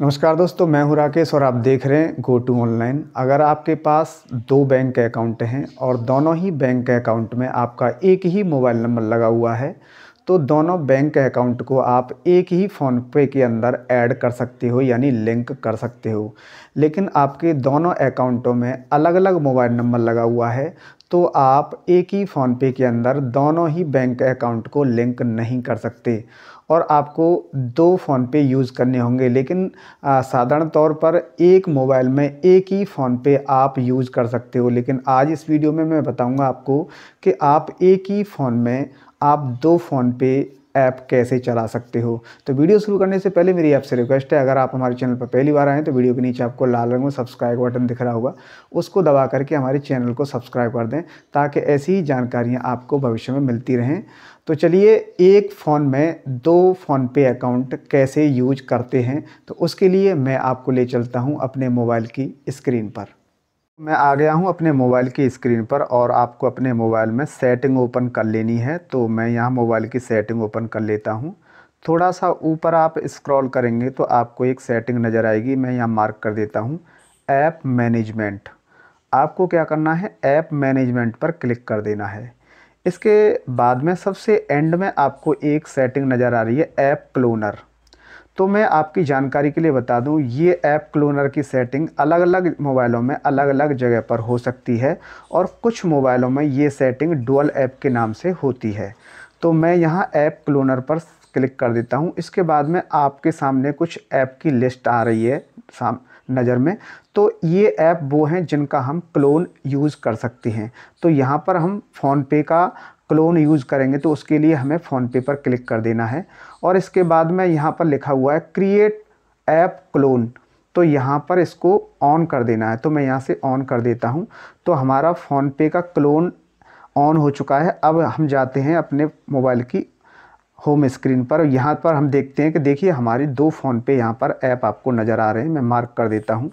नमस्कार दोस्तों मैं हूँ राकेश और आप देख रहे हैं गो टू ऑनलाइन अगर आपके पास दो बैंक अकाउंट हैं और दोनों ही बैंक अकाउंट में आपका एक ही मोबाइल नंबर लगा हुआ है तो दोनों बैंक अकाउंट को आप एक ही फ़ोन पे के अंदर ऐड कर सकते हो यानी लिंक कर सकते हो लेकिन आपके दोनों अकाउंटों में अलग अलग मोबाइल नंबर लगा हुआ है तो आप एक ही फ़ोनपे के अंदर दोनों ही बैंक अकाउंट को लिंक नहीं कर सकते और आपको दो फ़ोनपे यूज़ करने होंगे लेकिन साधारण तौर पर एक मोबाइल में एक ही फ़ोनपे आप यूज़ कर सकते हो लेकिन आज इस वीडियो में मैं बताऊंगा आपको कि आप एक ही फ़ोन में आप दो फ़ोनपे ऐप कैसे चला सकते हो तो वीडियो शुरू करने से पहले मेरी आपसे रिक्वेस्ट है अगर आप हमारे चैनल पर पहली बार आएँ तो वीडियो के नीचे आपको लाल रंग में सब्सक्राइब बटन दिख रहा होगा उसको दबा करके हमारे चैनल को सब्सक्राइब कर दें ताकि ऐसी ही जानकारियाँ आपको भविष्य में मिलती रहें तो चलिए एक फ़ोन में दो फ़ोन पे अकाउंट कैसे यूज करते हैं तो उसके लिए मैं आपको ले चलता हूँ अपने मोबाइल की स्क्रीन पर मैं आ गया हूं अपने मोबाइल की स्क्रीन पर और आपको अपने मोबाइल में सेटिंग ओपन कर लेनी है तो मैं यहां मोबाइल की सेटिंग ओपन कर लेता हूं थोड़ा सा ऊपर आप स्क्रॉल करेंगे तो आपको एक सेटिंग नज़र आएगी मैं यहाँ मार्क कर देता हूँ ऐप मैनेजमेंट आपको क्या करना है ऐप मैनेजमेंट पर क्लिक कर देना है इसके बाद में सबसे एंड में आपको एक सेटिंग नज़र आ रही है ऐप क्लोनर तो मैं आपकी जानकारी के लिए बता दूं ये ऐप क्लोनर की सेटिंग अलग अलग मोबाइलों में अलग अलग जगह पर हो सकती है और कुछ मोबाइलों में ये सेटिंग डुअल ऐप के नाम से होती है तो मैं यहाँ ऐप क्लोनर पर क्लिक कर देता हूँ इसके बाद में आपके सामने कुछ ऐप की लिस्ट आ रही है साम नज़र में तो ये ऐप वो हैं जिनका हम क्लोन यूज़ कर सकते हैं तो यहाँ पर हम फ़ोनपे का क्लोन यूज़ करेंगे तो उसके लिए हमें फ़ोनपे पर क्लिक कर देना है और इसके बाद में यहाँ पर लिखा हुआ है क्रिएट ऐप क्लोन तो यहाँ पर इसको ऑन कर देना है तो मैं यहाँ से ऑन कर देता हूँ तो हमारा फ़ोनपे का क्लोन ऑन हो चुका है अब हम जाते हैं अपने मोबाइल की होम स्क्रीन पर यहाँ पर हम देखते हैं कि देखिए हमारे दो फ़ोन पे यहाँ पर ऐप आपको नज़र आ रहे हैं मैं मार्क कर देता हूँ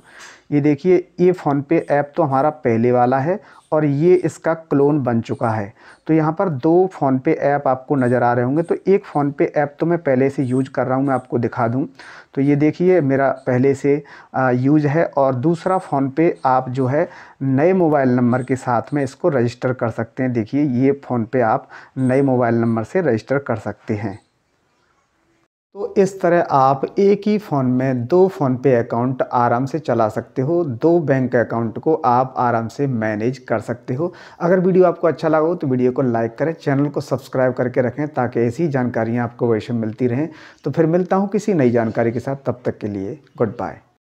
ये देखिए ये फ़ोनपे ऐप तो हमारा पहले वाला है और ये इसका क्लोन बन चुका है तो यहाँ पर दो फ़ोनपे ऐप आपको नज़र आ रहे होंगे तो एक फ़ोनपे ऐप तो मैं पहले से यूज कर रहा हूँ मैं आपको दिखा दूँ तो ये देखिए मेरा पहले से यूज है और दूसरा फ़ोनपे आप जो है नए मोबाइल नंबर के साथ में इसको रजिस्टर कर सकते हैं देखिए ये फ़ोनपे आप नए मोबाइल नंबर से रजिस्टर कर सकते हैं तो इस तरह आप एक ही फ़ोन में दो फ़ोन पे अकाउंट आराम से चला सकते हो दो बैंक अकाउंट को आप आराम से मैनेज कर सकते हो अगर वीडियो आपको अच्छा लगा हो तो वीडियो को लाइक करें चैनल को सब्सक्राइब करके रखें ताकि ऐसी जानकारियाँ आपको वैसे मिलती रहें तो फिर मिलता हूँ किसी नई जानकारी के साथ तब तक के लिए गुड बाय